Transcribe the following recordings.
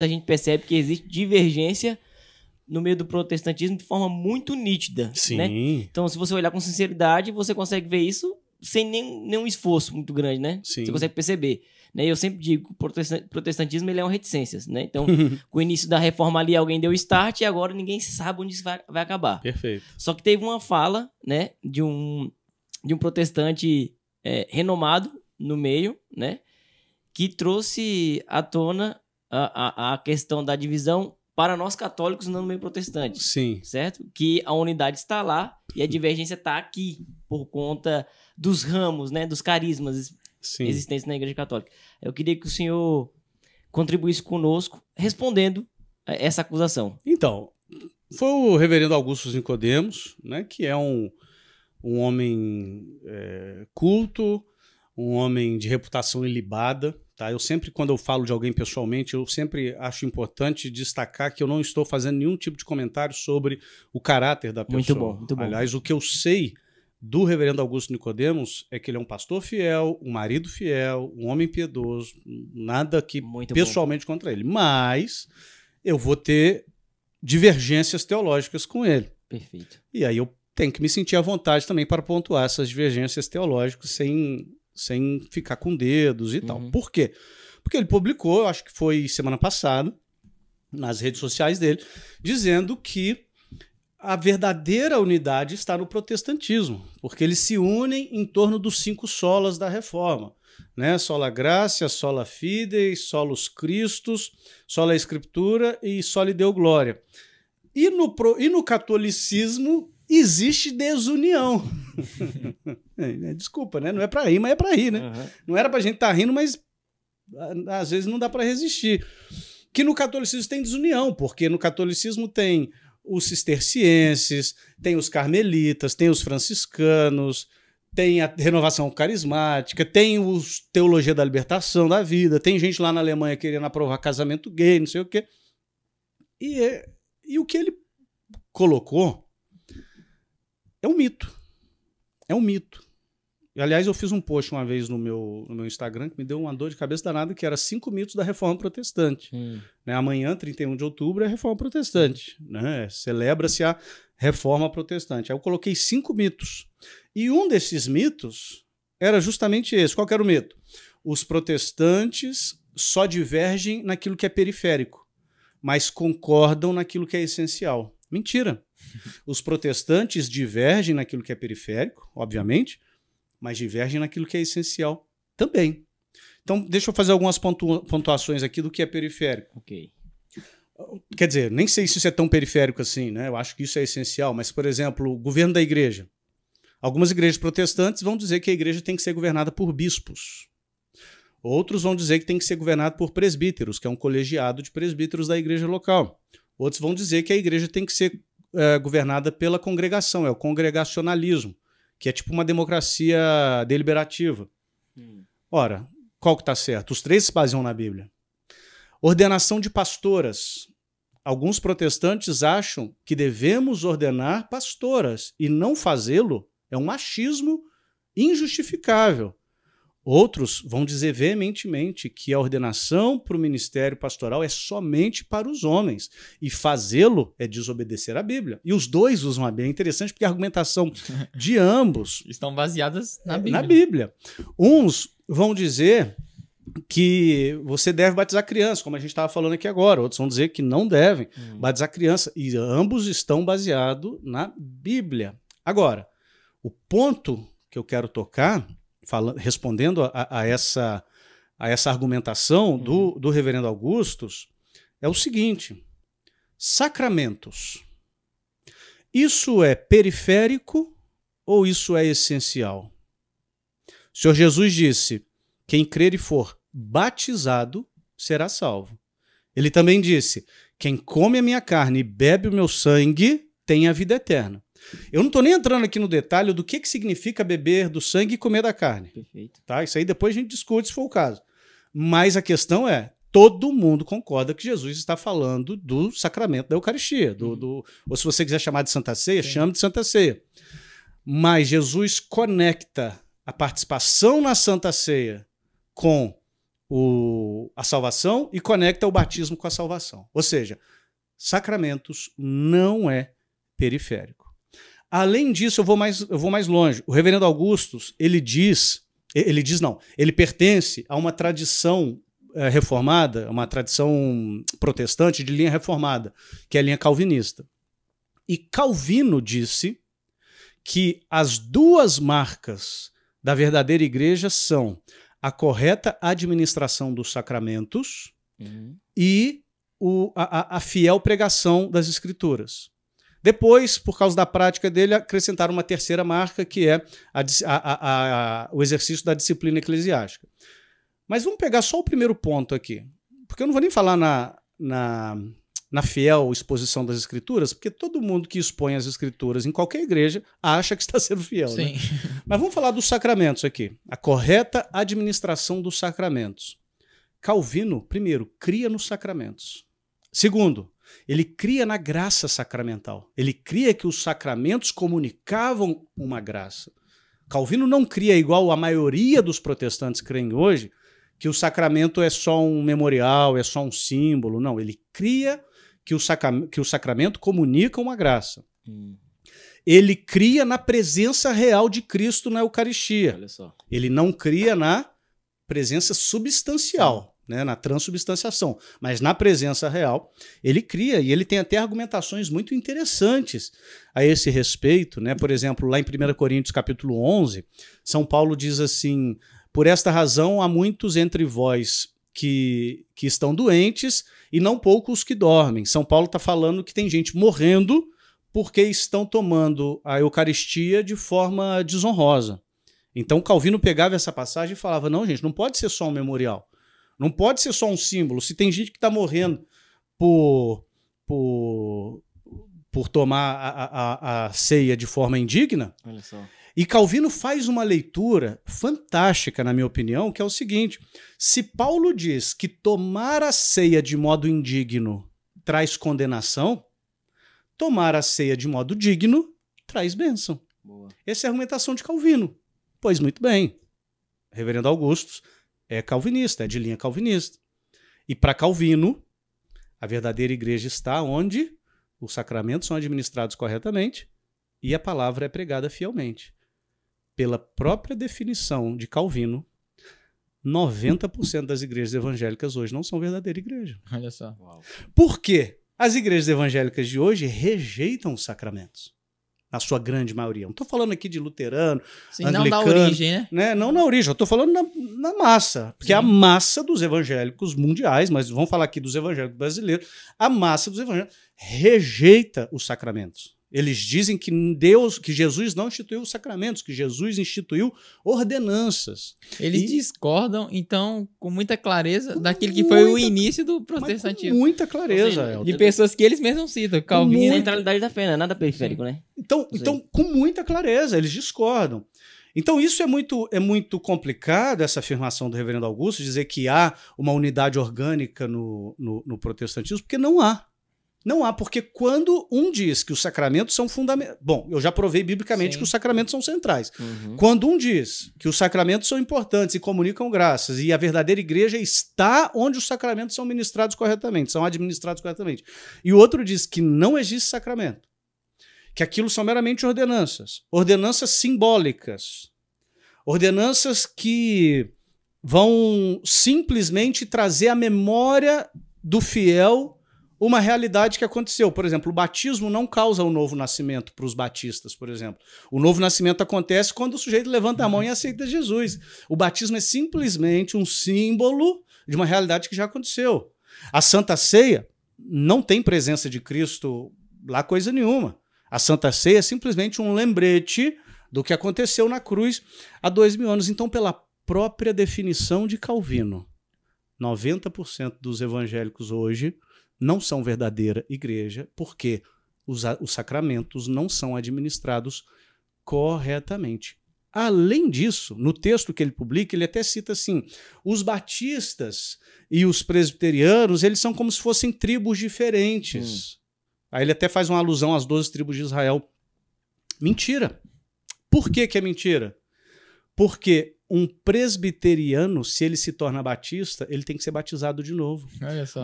a gente percebe que existe divergência no meio do protestantismo de forma muito nítida. Né? Sim. Né? Então, se você olhar com sinceridade, você consegue ver isso sem nenhum, nenhum esforço muito grande, né? Sim. Você consegue perceber. Né? Eu sempre digo que o protestantismo ele é uma reticências, né? Então, com o início da reforma ali, alguém deu start e agora ninguém sabe onde isso vai, vai acabar. Perfeito. Só que teve uma fala, né, de um, de um protestante é, renomado no meio, né, que trouxe à tona a, a, a questão da divisão para nós católicos não no meio protestante. Sim. Certo? Que a unidade está lá e a divergência está aqui por conta dos ramos, né, dos carismas Sim. existentes na Igreja Católica. Eu queria que o senhor contribuísse conosco respondendo essa acusação. Então, foi o reverendo Augusto Nicodemos, né, que é um, um homem é, culto, um homem de reputação ilibada. Tá? Eu sempre, quando eu falo de alguém pessoalmente, eu sempre acho importante destacar que eu não estou fazendo nenhum tipo de comentário sobre o caráter da pessoa. Muito bom, muito bom. Aliás, o que eu sei do reverendo Augusto Nicodemos é que ele é um pastor fiel, um marido fiel, um homem piedoso, nada que muito pessoalmente bom. contra ele. Mas eu vou ter divergências teológicas com ele. Perfeito. E aí eu tenho que me sentir à vontade também para pontuar essas divergências teológicas sem sem ficar com dedos e uhum. tal. Por quê? Porque ele publicou, acho que foi semana passada, nas redes sociais dele, dizendo que a verdadeira unidade está no protestantismo, porque eles se unem em torno dos cinco solas da reforma. Né? Sola gracia, sola fidei, solos Cristos, sola escritura e soli deu glória. E no, e no catolicismo existe desunião. É, né? Desculpa, né? Não é para rir, mas é para rir, né? Uhum. Não era para a gente estar tá rindo, mas às vezes não dá para resistir. Que no catolicismo tem desunião, porque no catolicismo tem os cistercienses, tem os carmelitas, tem os franciscanos, tem a renovação carismática, tem os teologia da libertação da vida, tem gente lá na Alemanha querendo aprovar casamento gay, não sei o quê. E, é, e o que ele colocou é um mito. É um mito. E, aliás, eu fiz um post uma vez no meu, no meu Instagram que me deu uma dor de cabeça danada, que era cinco mitos da reforma protestante. Hum. Né? Amanhã, 31 de outubro, é a reforma protestante. Né? Celebra-se a reforma protestante. Aí eu coloquei cinco mitos. E um desses mitos era justamente esse. Qual era o mito? Os protestantes só divergem naquilo que é periférico, mas concordam naquilo que é essencial. Mentira. Os protestantes divergem naquilo que é periférico, obviamente, mas divergem naquilo que é essencial também. Então, deixa eu fazer algumas pontuações aqui do que é periférico. Ok. Quer dizer, nem sei se isso é tão periférico assim, né? Eu acho que isso é essencial, mas, por exemplo, o governo da igreja. Algumas igrejas protestantes vão dizer que a igreja tem que ser governada por bispos. Outros vão dizer que tem que ser governada por presbíteros, que é um colegiado de presbíteros da igreja local. Outros vão dizer que a igreja tem que ser é, governada pela congregação, é o congregacionalismo que é tipo uma democracia deliberativa. Hum. Ora, qual que está certo? Os três se baseiam na Bíblia. Ordenação de pastoras. Alguns protestantes acham que devemos ordenar pastoras e não fazê-lo é um machismo injustificável. Outros vão dizer veementemente que a ordenação para o ministério pastoral é somente para os homens e fazê-lo é desobedecer à Bíblia. E os dois usam a Bíblia. É interessante porque a argumentação de ambos estão baseadas na é, Bíblia. na Bíblia. Uns vão dizer que você deve batizar criança, como a gente estava falando aqui agora. Outros vão dizer que não devem hum. batizar criança. E ambos estão baseados na Bíblia. Agora, o ponto que eu quero tocar falando, respondendo a, a, essa, a essa argumentação uhum. do, do reverendo Augustus é o seguinte: sacramentos. Isso é periférico ou isso é essencial? O Senhor Jesus disse: quem crer e for batizado será salvo. Ele também disse: quem come a minha carne e bebe o meu sangue tem a vida eterna. Eu não estou nem entrando aqui no detalhe do que, que significa beber do sangue e comer da carne. Perfeito. Tá? Isso aí depois a gente discute se for o caso. Mas a questão é: todo mundo concorda que Jesus está falando do sacramento da Eucaristia, do, uhum. do ou se você quiser chamar de Santa Ceia, Sim. chame de Santa Ceia. Mas Jesus conecta a participação na Santa Ceia com o, a salvação e conecta o batismo com a salvação. Ou seja, sacramentos não é periférico. Além disso, eu vou mais, eu vou mais longe. O reverendo Augustus, ele diz, ele diz não, ele pertence a uma tradição é, reformada, uma tradição protestante de linha reformada, que é a linha calvinista. E Calvino disse que as duas marcas da verdadeira igreja são a correta administração dos sacramentos uhum. e o, a, a fiel pregação das escrituras. Depois, por causa da prática dele, acrescentaram uma terceira marca, que é a, a, a, o exercício da disciplina eclesiástica. Mas vamos pegar só o primeiro ponto aqui, porque eu não vou nem falar na, na, na fiel exposição das escrituras, porque todo mundo que expõe as escrituras em qualquer igreja acha que está sendo fiel. Né? Mas vamos falar dos sacramentos aqui. A correta administração dos sacramentos. Calvino, primeiro, cria nos sacramentos. Segundo, ele cria na graça sacramental. Ele cria que os sacramentos comunicavam uma graça. Calvino não cria igual a maioria dos protestantes creem hoje, que o sacramento é só um memorial, é só um símbolo. Não, ele cria que o, sacra que o sacramento comunica uma graça. Hum. Ele cria na presença real de Cristo na Eucaristia. Ele não cria na presença substancial né, na transubstanciação, mas na presença real, ele cria e ele tem até argumentações muito interessantes a esse respeito, né? Por exemplo, lá em 1 Coríntios capítulo 11, São Paulo diz assim: "Por esta razão há muitos entre vós que, que estão doentes e não poucos que dormem". São Paulo está falando que tem gente morrendo porque estão tomando a Eucaristia de forma desonrosa. Então Calvino pegava essa passagem e falava: "Não, gente, não pode ser só um memorial. Não pode ser só um símbolo. Se tem gente que está morrendo por, por, por tomar a, a, a ceia de forma indigna. Olha só. E Calvino faz uma leitura fantástica, na minha opinião, que é o seguinte: se Paulo diz que tomar a ceia de modo indigno traz condenação, tomar a ceia de modo digno traz bênção. Boa. Essa é a argumentação de Calvino. Pois muito bem, Reverendo Augustus é calvinista, é de linha calvinista. E para Calvino, a verdadeira igreja está onde os sacramentos são administrados corretamente e a palavra é pregada fielmente. Pela própria definição de Calvino, 90% das igrejas evangélicas hoje não são verdadeira igreja. Olha só. Uau. Por quê? As igrejas evangélicas de hoje rejeitam os sacramentos na sua grande maioria. Não estou falando aqui de luterano, Sim, anglicano, não na origem, né? né? Não na origem, eu estou falando na, na, massa, porque Sim. a massa dos evangélicos mundiais, mas vamos falar aqui dos evangélicos brasileiros, a massa dos evangélicos rejeita os sacramentos. Eles dizem que Deus, que Jesus não instituiu os sacramentos, que Jesus instituiu ordenanças. Eles e... discordam, então, com muita clareza com muita, que foi o início do protestantismo. Com muita clareza, seja, De pessoas que eles mesmos citam, Calvino. Muita... Centralidade da fé, né? nada periférico, né? Então, então, com muita clareza, eles discordam. Então, isso é muito, é muito complicado, essa afirmação do reverendo Augusto, dizer que há uma unidade orgânica no, no, no protestantismo, porque não há. Não há, porque quando um diz que os sacramentos são fundamentais. Bom, eu já provei biblicamente Sim. que os sacramentos são centrais. Uhum. Quando um diz que os sacramentos são importantes e comunicam graças, e a verdadeira igreja está onde os sacramentos são ministrados corretamente, são administrados corretamente. E o outro diz que não existe sacramento, que aquilo são meramente ordenanças, ordenanças simbólicas, ordenanças que vão simplesmente trazer a memória do fiel uma realidade que aconteceu. Por exemplo, o batismo não causa o novo nascimento para os batistas, por exemplo. O novo nascimento acontece quando o sujeito levanta a mão e aceita Jesus. O batismo é simplesmente um símbolo de uma realidade que já aconteceu. A Santa Ceia não tem presença de Cristo lá coisa nenhuma. A Santa Ceia é simplesmente um lembrete do que aconteceu na cruz há dois mil anos. Então, pela própria definição de Calvino, 90% dos evangélicos hoje não são verdadeira igreja porque os, os sacramentos não são administrados corretamente. Além disso, no texto que ele publica, ele até cita assim: os batistas e os presbiterianos, eles são como se fossem tribos diferentes. Hum. Aí ele até faz uma alusão às 12 tribos de Israel. Mentira. Por que, que é mentira? Porque um presbiteriano, se ele se torna batista, ele tem que ser batizado de novo.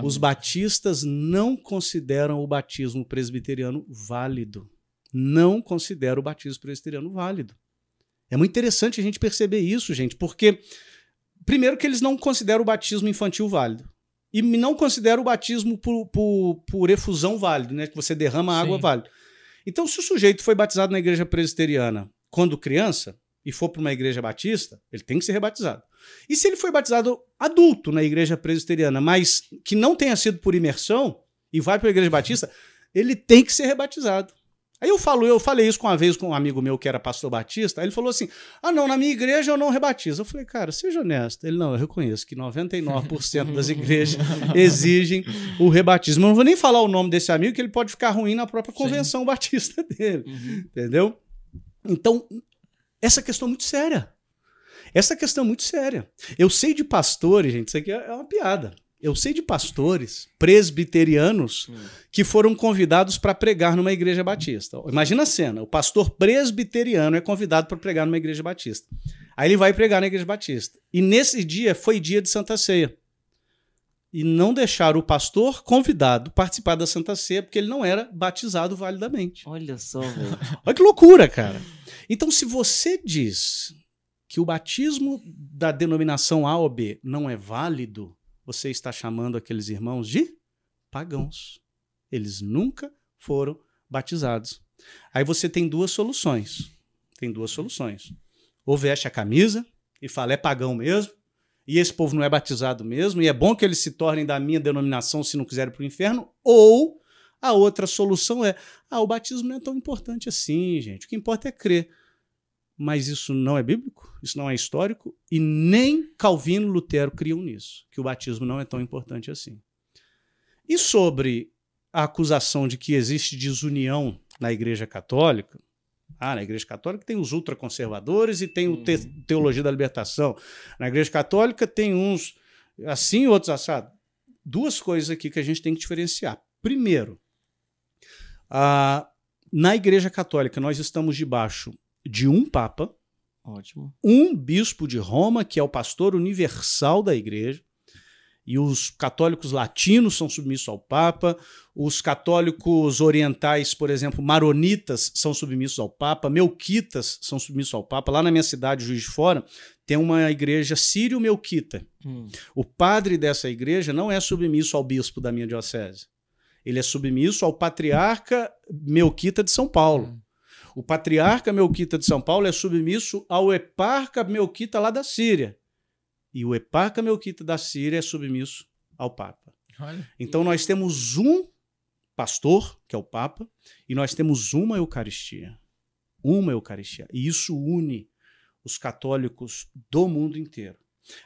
Os batistas não consideram o batismo presbiteriano válido. Não consideram o batismo presbiteriano válido. É muito interessante a gente perceber isso, gente, porque, primeiro, que eles não consideram o batismo infantil válido. E não consideram o batismo por, por, por efusão válido, né? Que você derrama água válido. Então, se o sujeito foi batizado na igreja presbiteriana quando criança, e for para uma igreja batista, ele tem que ser rebatizado. E se ele foi batizado adulto na igreja presbiteriana, mas que não tenha sido por imersão e vai para a igreja batista, ele tem que ser rebatizado. Aí eu falo, eu falei isso uma vez com um amigo meu que era pastor batista, aí ele falou assim: "Ah, não, na minha igreja eu não rebatizo". Eu falei: "Cara, seja honesto". Ele: "Não, eu reconheço que 99% das igrejas exigem o rebatismo". Eu não vou nem falar o nome desse amigo que ele pode ficar ruim na própria convenção Sim. batista dele. Uhum. Entendeu? Então, essa questão é muito séria. Essa questão é muito séria. Eu sei de pastores, gente, isso aqui é, é uma piada. Eu sei de pastores presbiterianos hum. que foram convidados para pregar numa igreja batista. Imagina a cena: o pastor presbiteriano é convidado para pregar numa igreja batista. Aí ele vai pregar na igreja batista. E nesse dia foi dia de Santa Ceia. E não deixaram o pastor convidado participar da Santa Ceia porque ele não era batizado validamente. Olha só, velho. Olha que loucura, cara. Então, se você diz que o batismo da denominação A ou B não é válido, você está chamando aqueles irmãos de pagãos. Eles nunca foram batizados. Aí você tem duas soluções. Tem duas soluções. Ou veste a camisa e fala é pagão mesmo, e esse povo não é batizado mesmo, e é bom que eles se tornem da minha denominação se não quiserem para o inferno, ou a outra solução é: ah, o batismo não é tão importante assim, gente. O que importa é crer. Mas isso não é bíblico, isso não é histórico, e nem Calvino e Lutero criam nisso, que o batismo não é tão importante assim. E sobre a acusação de que existe desunião na Igreja Católica, ah, na Igreja Católica tem os ultraconservadores e tem o te uhum. Teologia da Libertação. Na Igreja Católica tem uns assim e outros assado. Duas coisas aqui que a gente tem que diferenciar. Primeiro, ah, na Igreja Católica, nós estamos debaixo de um Papa, Ótimo. um bispo de Roma, que é o pastor universal da Igreja, e os católicos latinos são submissos ao Papa, os católicos orientais, por exemplo, maronitas, são submissos ao Papa, melquitas são submissos ao Papa. Lá na minha cidade, Juiz de Fora, tem uma igreja sírio-melquita. Hum. O padre dessa igreja não é submisso ao bispo da minha diocese. Ele é submisso ao patriarca Melquita de São Paulo. Hum. O patriarca Melquita de São Paulo é submisso ao eparca Melquita lá da Síria. E o eparca Melquita da Síria é submisso ao Papa. Então nós temos um pastor, que é o Papa, e nós temos uma Eucaristia. Uma Eucaristia. E isso une os católicos do mundo inteiro.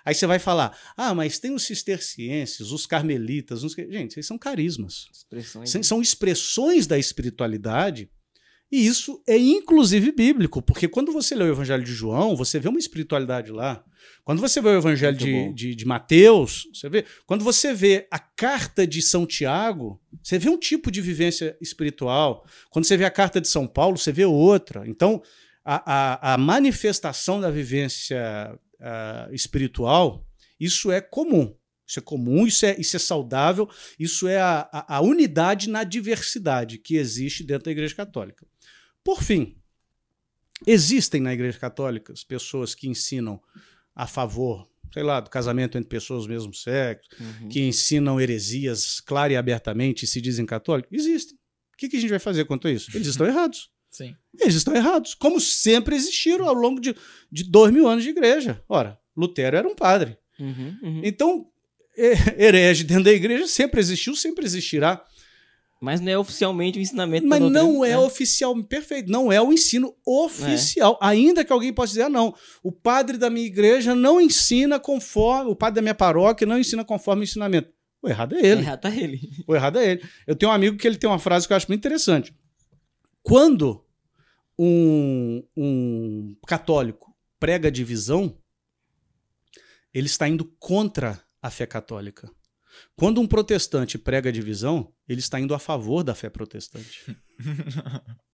Aí você vai falar: ah, mas tem os cistercienses, os carmelitas. Os... Gente, vocês são carismas. Expressões, né? são, expressões da espiritualidade. E isso é inclusive bíblico, porque quando você lê o Evangelho de João, você vê uma espiritualidade lá. Quando você vê o Evangelho de, de, de, Mateus, você vê. Quando você vê a carta de São Tiago, você vê um tipo de vivência espiritual. Quando você vê a carta de São Paulo, você vê outra. Então, a, a, a manifestação da vivência uh, espiritual, isso é comum. Isso é comum, isso é, isso é saudável, isso é a, a, a unidade na diversidade que existe dentro da Igreja Católica. Por fim, existem na Igreja Católica pessoas que ensinam a favor, sei lá, do casamento entre pessoas do mesmo sexo, uhum. que ensinam heresias clara e abertamente e se dizem católicos? Existem. O que, que a gente vai fazer quanto a isso? Eles estão errados. Sim. Eles estão errados, como sempre existiram ao longo de, de dois mil anos de igreja. Ora, Lutero era um padre. Uhum, uhum. Então, herege dentro da igreja sempre existiu, sempre existirá. Mas não é oficialmente o ensinamento. Mas não é, é oficial, perfeito. Não é o ensino oficial. É. Ainda que alguém possa dizer, ah, não, o padre da minha igreja não ensina conforme, o padre da minha paróquia não ensina conforme o ensinamento. O errado é ele. O errado é ele. O errado é ele. Eu tenho um amigo que ele tem uma frase que eu acho muito interessante. Quando um, um católico prega divisão, ele está indo contra a fé católica. Quando um protestante prega divisão, ele está indo a favor da fé protestante.